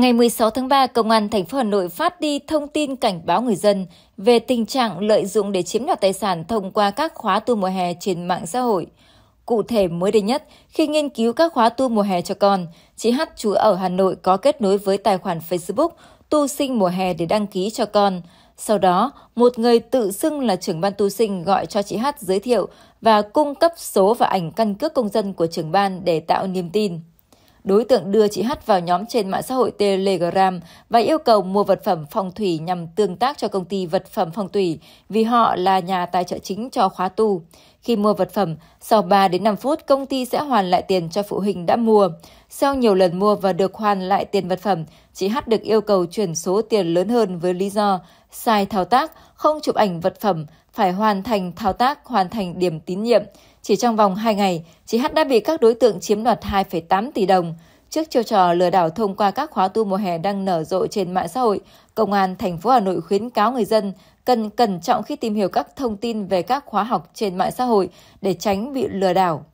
Ngày 16 tháng 3, Công an thành phố Hà Nội phát đi thông tin cảnh báo người dân về tình trạng lợi dụng để chiếm đoạt tài sản thông qua các khóa tu mùa hè trên mạng xã hội. Cụ thể mới đây nhất, khi nghiên cứu các khóa tu mùa hè cho con, chị H. chú ở Hà Nội có kết nối với tài khoản Facebook tu sinh mùa hè để đăng ký cho con. Sau đó, một người tự xưng là trưởng ban tu sinh gọi cho chị H. giới thiệu và cung cấp số và ảnh căn cước công dân của trưởng ban để tạo niềm tin. Đối tượng đưa chị Hát vào nhóm trên mạng xã hội Telegram và yêu cầu mua vật phẩm phong thủy nhằm tương tác cho công ty vật phẩm phong thủy vì họ là nhà tài trợ chính cho khóa tu. Khi mua vật phẩm, sau 3 đến 5 phút công ty sẽ hoàn lại tiền cho phụ huynh đã mua. Sau nhiều lần mua và được hoàn lại tiền vật phẩm, chị H được yêu cầu chuyển số tiền lớn hơn với lý do sai thao tác, không chụp ảnh vật phẩm, phải hoàn thành thao tác, hoàn thành điểm tín nhiệm. Chỉ trong vòng 2 ngày, chị H đã bị các đối tượng chiếm đoạt 2,8 tỷ đồng. Trước chiêu trò lừa đảo thông qua các khóa tu mùa hè đang nở rộ trên mạng xã hội, Công an thành phố Hà Nội khuyến cáo người dân cần cẩn trọng khi tìm hiểu các thông tin về các khóa học trên mạng xã hội để tránh bị lừa đảo.